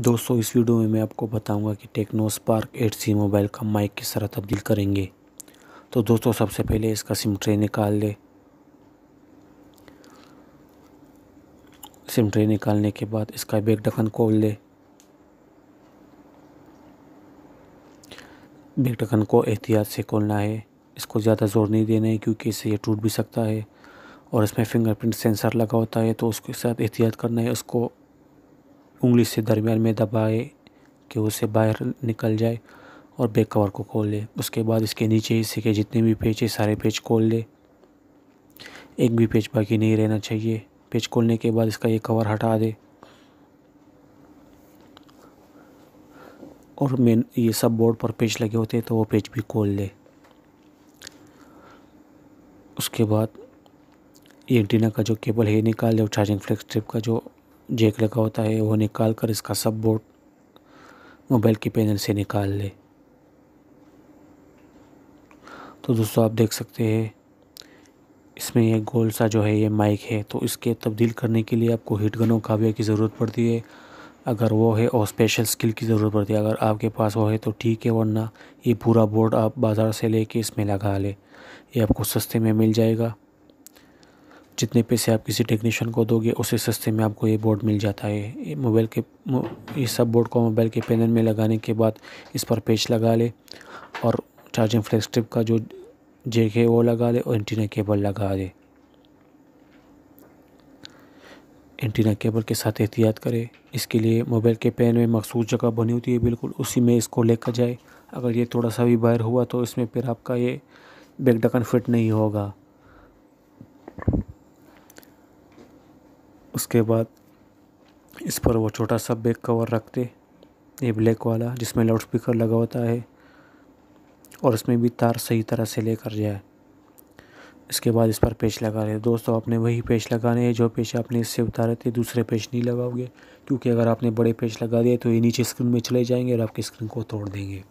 दोस्तों इस वीडियो में मैं आपको बताऊंगा कि Tecno Spark eight C mobile का माइक किस तरह तब्दील करेंगे तो दोस्तों सबसे पहले इसका सिम ट्रे निकाल ले सिम ट्रे निकालने के बाद इसका बैक ढक्कन खोल ले बैक ढक्कन को एहतियात से खोलना है इसको ज़्यादा ज़ोर नहीं देना है क्योंकि इससे ये टूट भी सकता है और इसमें फिंगरप्रिंट सेंसर लगा होता है तो उसके साथ एहतियात करना है उसको उंगली से दरमियान में दबाए कि उसे बाहर निकल जाए और बैक कवर को खोल ले उसके बाद इसके नीचे हिस्से के जितने भी पेज है सारे पेज खोल ले एक भी पेज बाकी नहीं रहना चाहिए पेज खोलने के बाद इसका ये कवर हटा दे और मेन ये सब बोर्ड पर पेज लगे होते हैं तो वो पेज भी खोल ले उसके बाद ये एंटीना का जो केबल है निकाल ले और चार्जिंग फ्लैक्स ट्रिप का जो जेक लगा होता है वो निकाल कर इसका सब बोर्ड मोबाइल के पैनल से निकाल ले तो दोस्तों आप देख सकते हैं इसमें ये गोल सा जो है ये माइक है तो इसके तब्दील करने के लिए आपको हीट गनों काव्य की ज़रूरत पड़ती है अगर वो है और स्पेशल स्किल की ज़रूरत पड़ती है अगर आपके पास वो है तो ठीक है वरना ये पूरा बोर्ड आप बाज़ार से लेके इसमें लगा ले ये आपको सस्ते में मिल जाएगा जितने पैसे आप किसी टेक्नीशियन को दोगे उसे सस्ते में आपको ये बोर्ड मिल जाता है मोबाइल के ये सब बोर्ड को मोबाइल के पैनल में लगाने के बाद इस पर पेच लगा ले और चार्जिंग फ्लैक्स ट्रिप का जो जेक है वो लगा ले और एंटीना केबल लगा दे एंटीना केबल के साथ एहतियात करें इसके लिए मोबाइल के पैन में मखसूस जगह बनी होती है बिल्कुल उसी में इसको लेकर जाए अगर ये थोड़ा सा भी बाहर हुआ तो इसमें फिर आपका ये बैग ढक्कन फिट नहीं होगा उसके बाद इस पर वो छोटा सा बैक कवर रखते ये ब्लैक वाला जिसमें लाउड स्पीकर लगा होता है और इसमें भी तार सही तरह से लेकर जाए इसके बाद इस पर पेच लगा रहे दोस्तों आपने वही पेच लगाने हैं जो पेच आपने इससे उतारे थे दूसरे पेच नहीं लगाओगे क्योंकि अगर आपने बड़े पेच लगा दिए तो ये नीचे स्क्रीन में चले जाएंगे और आपकी स्क्रीन को तोड़ देंगे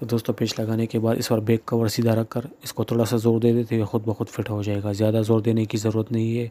तो दोस्तों पेच लगाने के बाद इस पर बैक कवर सीधा रख कर इसको थोड़ा सा ज़ोर दे देते हुए ख़ुद ब खुद फिट हो जाएगा ज़्यादा ज़ोर देने की ज़रूरत नहीं है